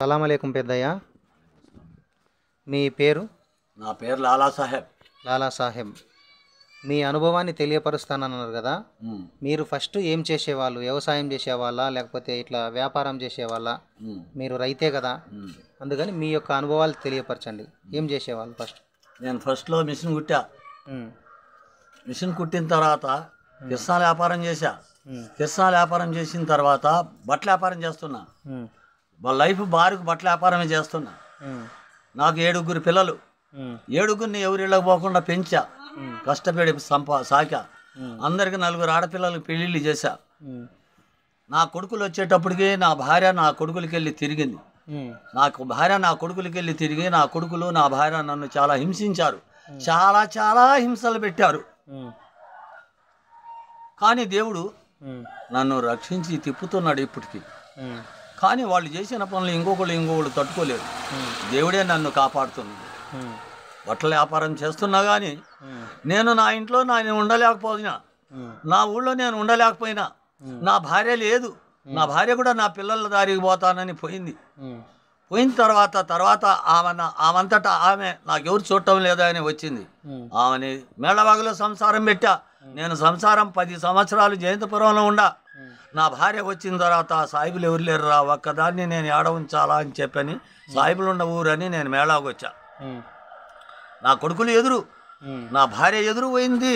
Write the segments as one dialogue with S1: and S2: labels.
S1: సలాం అలేకం పెద్దయ్య మీ పేరు నా పేరు లాలా సాహెబ్ లాలా సాహెబ్ మీ అనుభవాన్ని తెలియపరుస్తానన్నారు కదా మీరు ఫస్ట్ ఏం చేసేవాళ్ళు వ్యవసాయం చేసేవాళ్ళ లేకపోతే ఇట్లా వ్యాపారం చేసేవాళ్ళ మీరు రైతే కదా అందుకని మీ యొక్క అనుభవాలు తెలియపరచండి ఏం చేసేవాళ్ళు ఫస్ట్ నేను ఫస్ట్లో మిషన్ కుట్టా మిషన్ కుట్టిన తర్వాత కిస్సా
S2: వ్యాపారం చేశా కిస్సా వ్యాపారం చేసిన తర్వాత బట్టల వ్యాపారం చేస్తున్నా మా లైఫ్ బారికి బట్టల వ్యాపారమే చేస్తున్నా నాకు ఏడుగురు పిల్లలు ఏడుగురిని ఎవరు పోకుండా పెంచా కష్టపడి సంపా సాకా అందరికి నలుగురు ఆడపిల్లలు పెళ్ళిళ్ళు చేశా నా కొడుకులు వచ్చేటప్పటికి నా భార్య నా కొడుకులకి వెళ్ళి తిరిగింది నాకు భార్య నా కొడుకులకి వెళ్ళి తిరిగి నా కొడుకులు నా భార్య నన్ను చాలా హింసించారు చాలా చాలా హింసలు పెట్టారు కానీ దేవుడు నన్ను రక్షించి తిప్పుతున్నాడు ఇప్పటికీ కానీ వాళ్ళు చేసిన పనులు ఇంకొకళ్ళు ఇంకొకళ్ళు తట్టుకోలేరు దేవుడే నన్ను కాపాడుతుంది బట్టల వ్యాపారం చేస్తున్నా కానీ నేను నా ఇంట్లో నా నేను ఉండలేకపోయినా నా ఊళ్ళో నేను ఉండలేకపోయినా నా భార్య లేదు నా భార్య కూడా నా పిల్లల దారికి పోతానని పోయింది పోయిన తర్వాత తర్వాత ఆమె ఆమెంతటా ఆమె నాకెవరు చూడటం లేదా అని వచ్చింది ఆమెని మేళవాగులో సంసారం పెట్టా నేను సంసారం పది సంవత్సరాలు జయంతపురంలో ఉండా నా భార్య వచ్చిన తర్వాత సాయిబులు ఎవరు లేరురా ఒక్కదాన్ని నేను ఏడ ఉంచాలా అని చెప్పని సాయిబులు ఉన్న ఊరని నేను మేళాకొచ్చా నా కొడుకులు ఎదురు నా భార్య ఎదురు పోయింది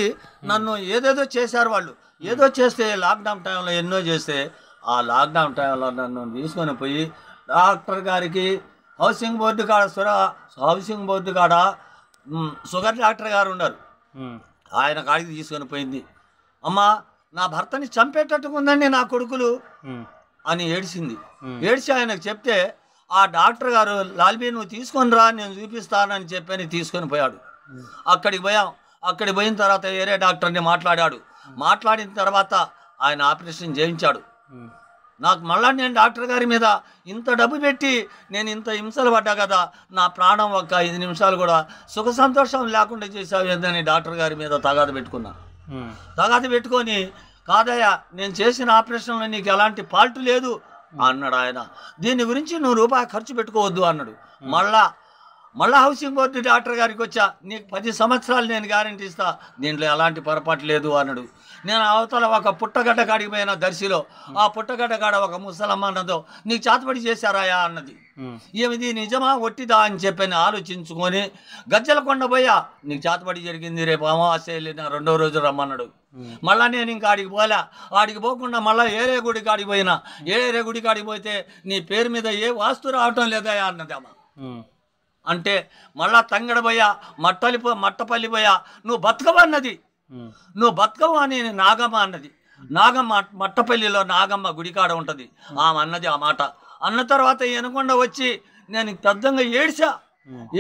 S2: నన్ను ఏదేదో చేశారు వాళ్ళు ఏదో చేస్తే లాక్డౌన్ టైంలో ఎన్నో చేస్తే ఆ లాక్డౌన్ టైంలో నన్ను తీసుకొని పోయి డాక్టర్ గారికి హౌసింగ్ బోర్డు కాడ సుర హౌసింగ్ బోర్డు కాడ షుగర్ డాక్టర్ గారు ఉన్నారు ఆయన కాడికి తీసుకొని పోయింది అమ్మ నా భర్తని చంపేటట్టుగా ఉందండి నా కొడుకులు అని ఏడిసింది ఏడిచి ఆయనకు చెప్తే ఆ డాక్టర్ గారు లాల్బీ నువ్వు తీసుకొని రా నేను చూపిస్తానని చెప్పని తీసుకొని పోయాడు అక్కడికి పోయాం అక్కడికి పోయిన తర్వాత వేరే డాక్టర్ని మాట్లాడాడు మాట్లాడిన తర్వాత ఆయన ఆపరేషన్ చేయించాడు నాకు మళ్ళా నేను డాక్టర్ గారి మీద ఇంత డబ్బు పెట్టి నేను ఇంత హింసలు పడ్డా కదా నా ప్రాణం ఒక్క ఐదు నిమిషాలు కూడా సుఖ సంతోషం లేకుండా చేసావు ఏదని డాక్టర్ గారి మీద తగాదు పెట్టుకున్నా తగాది పెట్టుకొని కాదయ్యా నేను చేసిన ఆపరేషన్లో నీకు ఎలాంటి ఫాల్ట్ లేదు అన్నాడు ఆయన దీని గురించి నువ్వు రూపాయి ఖర్చు పెట్టుకోవద్దు అన్నాడు మళ్ళా మళ్ళీ హౌసింగ్ బోర్డు డాక్టర్ గారికి వచ్చా నీకు పది సంవత్సరాలు నేను గ్యారంటీ ఇస్తా దీంట్లో ఎలాంటి పొరపాటు లేదు అన్నాడు నేను అవతల ఒక పుట్టగడ్డ కాడికి పోయిన దర్శిలో ఆ పుట్టగడ్డ కాడ ఒక ముసలమ్మ అన్నదో నీకు చాతపడి చేశారాయా అన్నది ఏమిది నిజమా ఒట్టిదా అని చెప్పని ఆలోచించుకొని గజ్జలకొండ పోయా నీకు చాతపడి జరిగింది రేపు అమావాస్య వెళ్ళిన రెండో రోజు రమ్మన్నాడు మళ్ళా నేను ఇంకా ఆడికి పోలే ఆడికి పోకుండా మళ్ళీ ఏరే గుడి కాడికి పోయినా ఏరే గుడి కాడికి పోతే నీ పేరు మీద ఏ వాస్తు రావటం లేదా అన్నదమ్మా అంటే మళ్ళా తంగడబోయ మట్టలి పోయా నువ్వు బతకవు అన్నది నువ్వు బతకవు అని నాగమ్మ అన్నది నాగమ్మ మట్టపల్లిలో నాగమ్మ గుడికాడ ఉంటుంది ఆమె అన్నది ఆ మాట అన్న తర్వాత ఎనకొండ వచ్చి నేను పెద్దంగా ఏడ్చా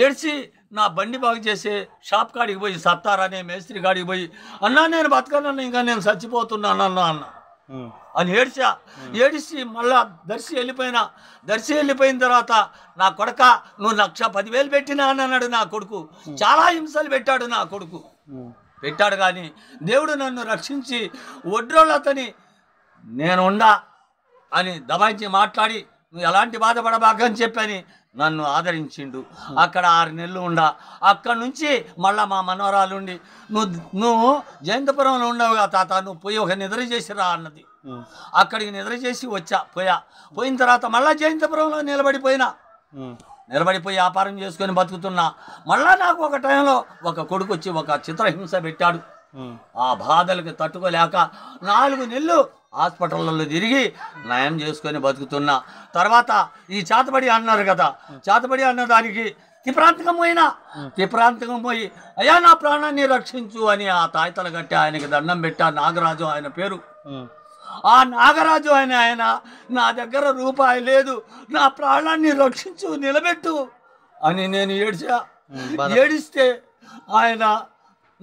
S2: ఏడ్చి నా బండి బాగు చేసి షాప్ కాడికి పోయి సత్తారనే మేస్త్రి కాడికి పోయి అన్నా నేను బతకనన్నా ఇంకా నేను చచ్చిపోతున్నాను అన్నా అన్న అని ఏడ్చా ఏడిచి మళ్ళా దర్శి వెళ్ళిపోయిన దర్శి వెళ్ళిపోయిన తర్వాత నా కొడక నువ్వు లక్ష పదివేలు పెట్టినా అని అన్నాడు నా కొడుకు చాలా హింసలు పెట్టాడు నా కొడుకు పెట్టాడు కానీ దేవుడు నన్ను రక్షించి నేను నేనుండా అని దబాయించి మాట్లాడి నువ్వు ఎలాంటి బాధపడబాకని చెప్పని నన్ను ఆదరించిండు అక్కడ ఆరు నెలలు ఉండ అక్కడ నుంచి మళ్ళా మా మనవరాలు ఉండి నువ్వు నువ్వు జయంతపురంలో ఉండవుగా తాత నువ్వు పోయి ఒక నిద్ర చేసిరా అన్నది అక్కడికి నిద్ర చేసి వచ్చా పోయా పోయిన తర్వాత మళ్ళా జయంతపురంలో నిలబడిపోయినా నిలబడిపోయి వ్యాపారం చేసుకొని బతుకుతున్నా మళ్ళా నాకు ఒక టైంలో ఒక కొడుకు వచ్చి ఒక చిత్రహింస పెట్టాడు ఆ బాధలకు తట్టుకోలేక నాలుగు నెలలు హాస్పిటల్లో తిరిగి నయం చేసుకొని బతుకుతున్నా తర్వాత ఈ చేతబడి అన్నారు కదా చేతబడి అన్నదానికి త్రిప్రాంతకం పోయినా త్రిప్రాంతకం పోయి అయ్యా నా ప్రాణాన్ని రక్షించు అని ఆ తాయితల కట్టి ఆయనకి దండం పెట్టా నాగరాజు ఆయన పేరు ఆ నాగరాజు ఆయన ఆయన నా దగ్గర రూపాయి లేదు నా ప్రాణాన్ని రక్షించు నిలబెట్టు అని నేను ఏడిచా ఏడిస్తే ఆయన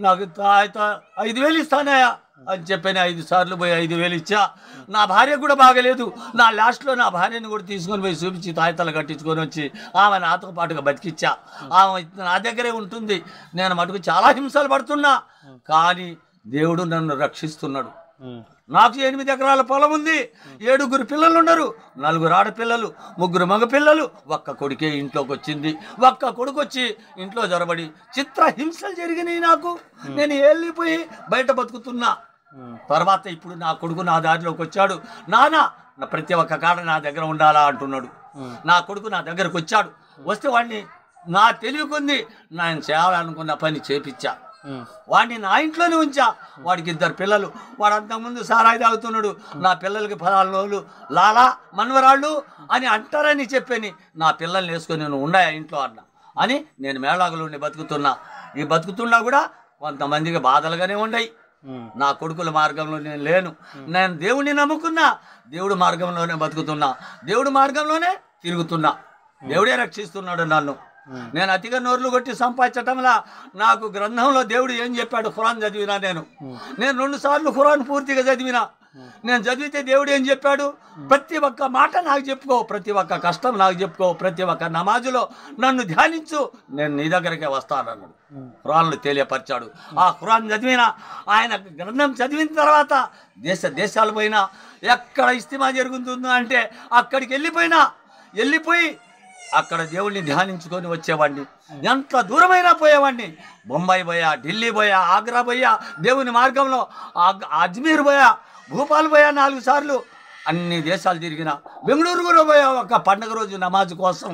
S2: నాకు తాయిత ఐదు వేలు ఇస్తానయా అని చెప్పని ఐదు సార్లు పోయి ఐదు వేలు ఇచ్చా నా భార్య కూడా బాగలేదు నా లాస్ట్లో నా భార్యను కూడా తీసుకొని పోయి చూపించి తాయితలు కట్టించుకొని వచ్చి ఆమె నాతో పాటుగా బతికిచ్చా ఆమె నా దగ్గరే ఉంటుంది నేను మటుకు చాలా హింసలు పడుతున్నా కానీ దేవుడు నన్ను రక్షిస్తున్నాడు నాకు ఎనిమిది ఎకరాల పొలం ఉంది ఏడుగురు పిల్లలు ఉన్నారు నలుగురు ఆడపిల్లలు ముగ్గురు మగపిల్లలు ఒక్క కొడుకే ఇంట్లోకి వచ్చింది ఒక్క కొడుకు వచ్చి ఇంట్లో చిత్ర హింసలు జరిగినాయి నాకు నేను వెళ్ళిపోయి బయట బతుకుతున్నా తర్వాత ఇప్పుడు నా కొడుకు నా దారిలోకి వచ్చాడు నానా ప్రతి ఒక్క కాడ నా దగ్గర ఉండాలా అంటున్నాడు నా కొడుకు నా దగ్గరకు వచ్చాడు వస్తే వాడిని నా తెలివికుంది నాయన చేయాలనుకున్న పని చేపించా వాడిని నా ఇంట్లోనే ఉంచా వాడికి ఇద్దరు పిల్లలు వాడు అంతకుముందు సారాయి తాగుతున్నాడు నా పిల్లలకి పదహారు రోజులు లాలా మన్వరాళ్ళు అని అంటారని చెప్పని నా పిల్లల్ని వేసుకొని నేను ఉన్నాయా ఇంట్లో అన్న అని నేను మేళాగులు బతుకుతున్నా ఈ బతుకుతున్నా కూడా కొంతమందికి బాధలుగానే ఉన్నాయి నా కొడుకుల మార్గంలో నేను లేను నేను దేవుణ్ణి నమ్ముకున్నా దేవుడు మార్గంలోనే బతుకుతున్నా దేవుడు మార్గంలోనే తిరుగుతున్నా దేవుడే రక్షిస్తున్నాడు నన్ను నేను అతిగా నోర్లు కొట్టి సంపాదించటంలా నాకు గ్రంథంలో దేవుడు ఏం చెప్పాడు ఖురాన్ చదివినా నేను నేను రెండు సార్లు ఖురాన్ పూర్తిగా చదివినా నేను చదివితే దేవుడు ఏం చెప్పాడు ప్రతి ఒక్క మాట నాకు చెప్పుకో ప్రతి ఒక్క కష్టం నాకు చెప్పుకో ప్రతి ఒక్క నమాజులో నన్ను ధ్యానించు నేను నీ దగ్గరికే వస్తానన్నాడు ఖురాన్లు తెలియపరిచాడు ఆ ఖురాన్ చదివిన ఆయన గ్రంథం చదివిన తర్వాత దేశ దేశాలు పోయినా ఎక్కడ ఇస్తిమా జరుగుతుందో అంటే అక్కడికి వెళ్ళిపోయినా వెళ్ళిపోయి అక్కడ దేవుడిని ధ్యానించుకొని వచ్చేవాడిని ఎంత దూరమైనా పోయేవాడిని బొంబాయి పోయా ఢిల్లీ పోయా ఆగ్రా పోయా దేవుని మార్గంలో అజ్మీర్ పోయా భూపాల్ పోయా నాలుగు సార్లు అన్ని దేశాలు తిరిగిన బెంగళూరు కూడా పోయా ఒక పండగ రోజు నమాజ్ కోసం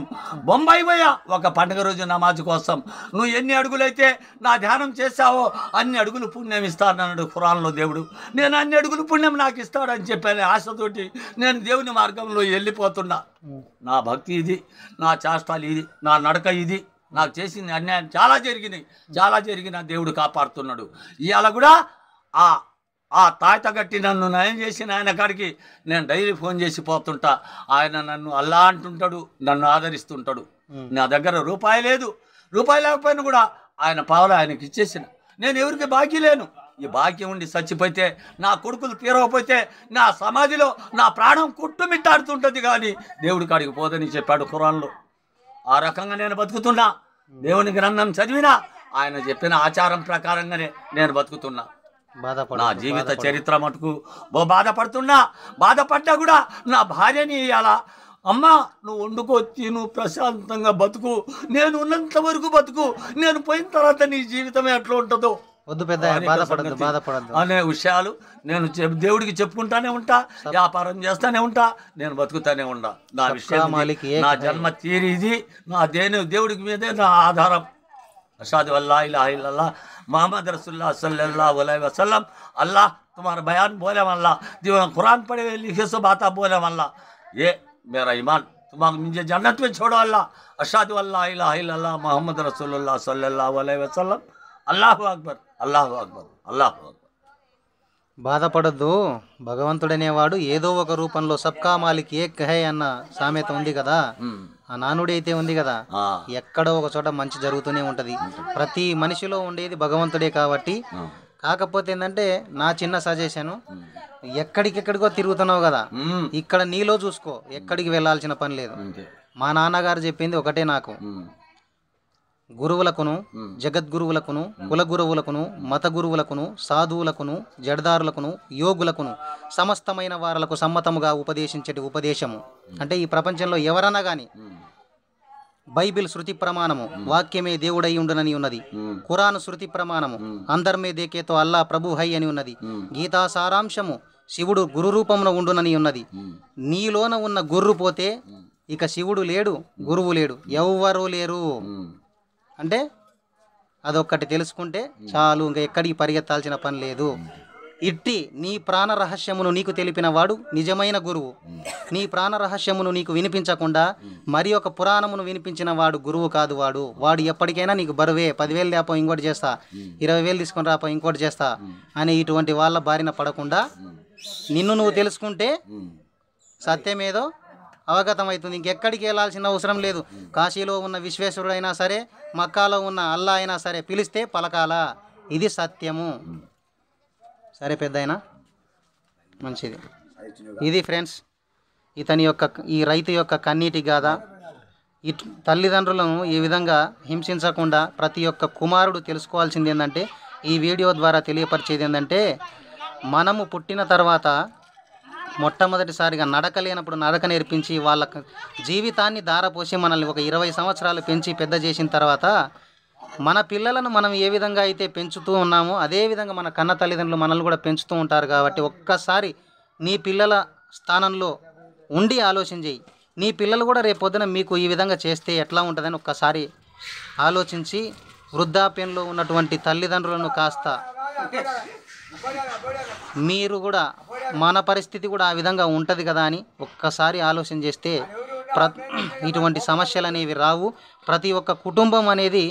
S2: బొంబాయి పోయా ఒక పండగ రోజు నమాజ్ కోసం నువ్వు ఎన్ని అడుగులైతే నా ధ్యానం చేశావో అన్ని అడుగులు పుణ్యం ఇస్తానన్నాడు ఖురాన్లో దేవుడు నేను అన్ని అడుగులు పుణ్యం నాకు ఇస్తాడని చెప్పాను ఆశతోటి నేను దేవుని మార్గంలో వెళ్ళిపోతున్నా నా భక్తి ఇది నా చేష్టాలు ఇది నా నడక ఇది నాకు చేసింది అన్యాయం చాలా జరిగినాయి చాలా జరిగిన దేవుడు కాపాడుతున్నాడు ఇవాళ కూడా ఆ ఆ తాత గట్టి నన్ను నయం చేసిన ఆయన కాడికి నేను డైలీ ఫోన్ చేసి పోతుంటా ఆయన నన్ను అల్లా అంటుంటాడు నన్ను ఆదరిస్తుంటాడు నా దగ్గర రూపాయి లేదు రూపాయి లేకపోయినా కూడా ఆయన పావులు ఆయనకి ఇచ్చేసిన నేను ఎవరికి బాకీ లేను ఈ బాక్యం ఉండి చచ్చిపోతే నా కొడుకులు తీరకపోతే నా సమాధిలో నా ప్రాణం కుట్టుమిట్టాడుతుంటుంది కానీ దేవుడి కాడికి పోదని చెప్పాడు కురాన్లో ఆ రకంగా నేను బతుకుతున్నా దేవుని గ్రంథం చదివినా ఆయన చెప్పిన ఆచారం ప్రకారంగానే నేను బతుకుతున్నా నా జీవిత చరిత్ర మటుకు ఓ బాధపడుతున్నా బాధపడ్డా కూడా నా భార్యని ఇయ్యాలా అమ్మా నువ్వు వండుకొచ్చి నువ్వు ప్రశాంతంగా బతుకు నేను ఉన్నంత వరకు బతుకు నేను పోయిన తర్వాత నీ జీవితమే ఎట్లా ఉంటుందో
S1: వద్దు పెద్ద బాధపడద్దు బాధపడదు
S2: అనే విషయాలు నేను దేవుడికి చెప్పుకుంటానే ఉంటా వ్యాపారం చేస్తానే ఉంటా నేను బతుకుతానే ఉండా నా విషయం నా జన్మ ఇది నా దేని దేవుడికి మీదే నా ఆధారం अशाद मोहम्मद रसोल्ला सल्ला वसलम अल्लाह तुम्हारा बयान बोले अल्लाह जीवन कुरान पढ़े लिखे सब आता बोले अल्लाह ये मेरा ईमान तुम्हारा मुझे जन्नत में छोड़ो अल्लाह अशाद मोहम्मद रसोल्ला सल्ला वसलम अल्लाह अकबर अल्लाह अकबर अल्लाह अकबर
S1: బాధపడద్దు భగవంతుడనేవాడు ఏదో ఒక రూపంలో సబ్కా మాలిక్ ఏ కహే అన్న సామెత ఉంది కదా ఆ నానుడి అయితే ఉంది కదా ఎక్కడో ఒక చోట మంచి జరుగుతూనే ఉంటది ప్రతి మనిషిలో ఉండేది భగవంతుడే కాబట్టి కాకపోతే ఏంటంటే నా చిన్న సజెషన్ ఎక్కడికెక్కడికో తిరుగుతున్నావు కదా ఇక్కడ నీలో చూసుకో ఎక్కడికి వెళ్ళాల్సిన పని లేదు మా నాన్నగారు చెప్పింది ఒకటే నాకు గురువులకును జగద్గురువులకును గురువులకును మత గురువులకును సాధువులకును జడదారులకును యోగులకును సమస్తమైన వారలకు సమ్మతముగా ఉపదేశించేటి ఉపదేశము అంటే ఈ ప్రపంచంలో ఎవరన్నా కానీ బైబిల్ శృతి ప్రమాణము వాక్యమే దేవుడై ఉండునని ఉన్నది కురాను శృతి ప్రమాణము అందర్మే దేకేతో అల్లా ప్రభు హై అని ఉన్నది గీతా సారాంశము శివుడు గురు రూపంలో ఉండునని ఉన్నది నీలోన ఉన్న గుర్రు పోతే ఇక శివుడు లేడు గురువు లేడు ఎవ్వరూ లేరు అంటే అదొక్కటి తెలుసుకుంటే చాలు ఇంకా ఎక్కడికి పరిగెత్తాల్సిన పని లేదు ఇట్టి నీ ప్రాణ రహస్యమును నీకు తెలిపిన వాడు నిజమైన గురువు నీ ప్రాణ రహస్యమును నీకు వినిపించకుండా మరి ఒక పురాణమును వినిపించిన వాడు గురువు కాదు వాడు వాడు ఎప్పటికైనా నీకు బరువే పదివేలు లేపో ఇంకోటి చేస్తా ఇరవై వేలు తీసుకొని రాపో ఇంకోటి చేస్తా అని ఇటువంటి వాళ్ళ బారిన పడకుండా నిన్ను నువ్వు తెలుసుకుంటే సత్యమేదో అవగతమవుతుంది ఇంకెక్కడికి వెళ్లాల్సిన అవసరం లేదు కాశీలో ఉన్న విశ్వేశ్వరుడైనా సరే మక్కాలో ఉన్న అల్లా అయినా సరే పిలిస్తే పలకాల ఇది సత్యము సరే పెద్ద మంచిది ఇది ఫ్రెండ్స్ ఇతని యొక్క ఈ రైతు యొక్క కన్నీటి గాథ ఇట్ తల్లిదండ్రులను ఈ విధంగా హింసించకుండా ప్రతి ఒక్క కుమారుడు తెలుసుకోవాల్సింది ఏంటంటే ఈ వీడియో ద్వారా తెలియపరిచేది ఏంటంటే మనము పుట్టిన తర్వాత మొట్టమొదటిసారిగా నడక లేనప్పుడు నడక నేర్పించి వాళ్ళ జీవితాన్ని దారపోసి మనల్ని ఒక ఇరవై సంవత్సరాలు పెంచి పెద్ద చేసిన తర్వాత మన పిల్లలను మనం ఏ విధంగా అయితే పెంచుతూ ఉన్నామో అదేవిధంగా మన కన్న తల్లిదండ్రులు మనల్ని కూడా పెంచుతూ ఉంటారు కాబట్టి ఒక్కసారి నీ పిల్లల స్థానంలో ఉండి ఆలోచన నీ పిల్లలు కూడా రేపొద్దున మీకు ఈ విధంగా చేస్తే ఎట్లా ఉంటుందని ఒక్కసారి ఆలోచించి వృద్ధాప్యంలో ఉన్నటువంటి తల్లిదండ్రులను కాస్త మీరు కూడా మన పరిస్థితి కూడా ఆ విధంగా ఉంటుంది కదా అని ఒక్కసారి ఆలోచన చేస్తే ప్ర ఇటువంటి సమస్యలు అనేవి రావు ప్రతి ఒక్క కుటుంబం అనేది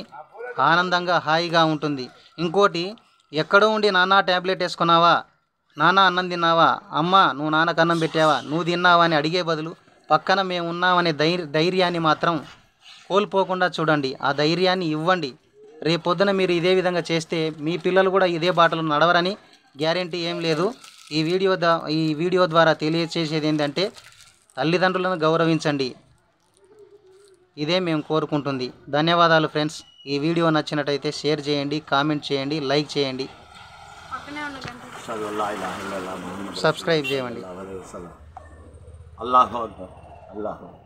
S1: ఆనందంగా హాయిగా ఉంటుంది ఇంకోటి ఎక్కడో ఉండి నానా ట్యాబ్లెట్ వేసుకున్నావా నాన్న అన్నం తిన్నావా అమ్మ నువ్వు నాన్నకు అన్నం పెట్టావా నువ్వు తిన్నావా అని అడిగే బదులు పక్కన మేము ఉన్నామనే ధైర్య ధైర్యాన్ని మాత్రం కోల్పోకుండా చూడండి ఆ ధైర్యాన్ని ఇవ్వండి రేపొద్దున మీరు ఇదే విధంగా చేస్తే మీ పిల్లలు కూడా ఇదే బాటలు నడవరని గ్యారంటీ ఏం లేదు ఈ వీడియో ఈ వీడియో ద్వారా తెలియచేసేది ఏంటంటే తల్లిదండ్రులను గౌరవించండి ఇదే మేము కోరుకుంటుంది ధన్యవాదాలు ఫ్రెండ్స్ ఈ వీడియో నచ్చినట్టయితే షేర్ చేయండి కామెంట్ చేయండి లైక్ చేయండి సబ్స్క్రైబ్ చేయండి
S2: అల్లాహ్ అల్లాహ్